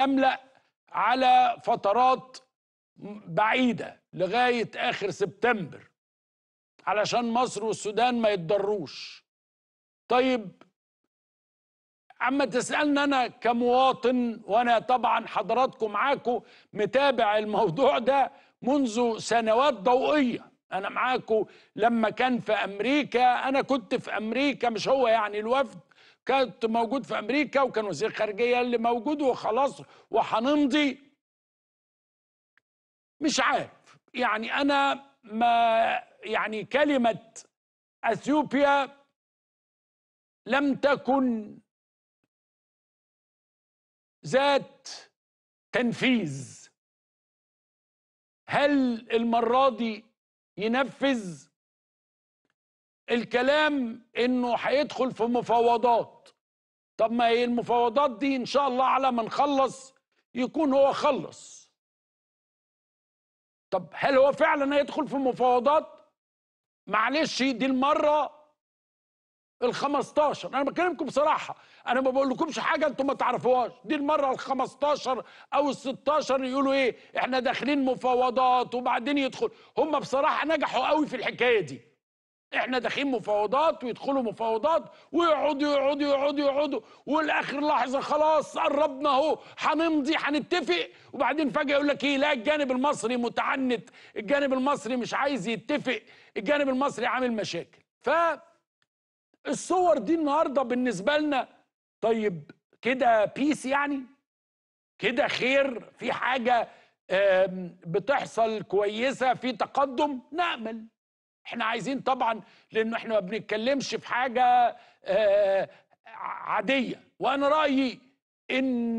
يملا على فترات بعيده لغايه اخر سبتمبر علشان مصر والسودان ما يتضروش طيب اما تسالني انا كمواطن وانا طبعا حضراتكم معاكم متابع الموضوع ده منذ سنوات ضوئيه انا معاكم لما كان في امريكا انا كنت في امريكا مش هو يعني الوفد كنت موجود في امريكا وكان وزير خارجيه اللي موجود وخلاص وهنمضي مش عارف يعني انا ما يعني كلمه اثيوبيا لم تكن ذات تنفيذ هل المره دي ينفذ الكلام انه هيدخل في مفاوضات طب ما هي المفاوضات دي ان شاء الله على ما نخلص يكون هو خلص طب هل هو فعلا هيدخل في مفاوضات معلش دي المره ال 15 انا بكلمكم بصراحه انا ما بقولكمش حاجه انتم ما تعرفوهاش دي المره ال 15 او ال 16 يقولوا ايه احنا داخلين مفاوضات وبعدين يدخل هم بصراحه نجحوا قوي في الحكايه دي احنا داخلين مفاوضات ويدخلوا مفاوضات ويقعدوا يقعدوا يقعدوا يقعدوا والاخر لحظه خلاص قربنا اهو هنمضي هنتفق وبعدين فجاه يقول لك ايه لا الجانب المصري متعنت الجانب المصري مش عايز يتفق الجانب المصري عامل مشاكل ف الصور دي النهارده بالنسبه لنا طيب كده بيس يعني كده خير في حاجه بتحصل كويسه في تقدم نامل احنا عايزين طبعا لانه احنا ما بنتكلمش في حاجه آه، عاديه وانا رايي ان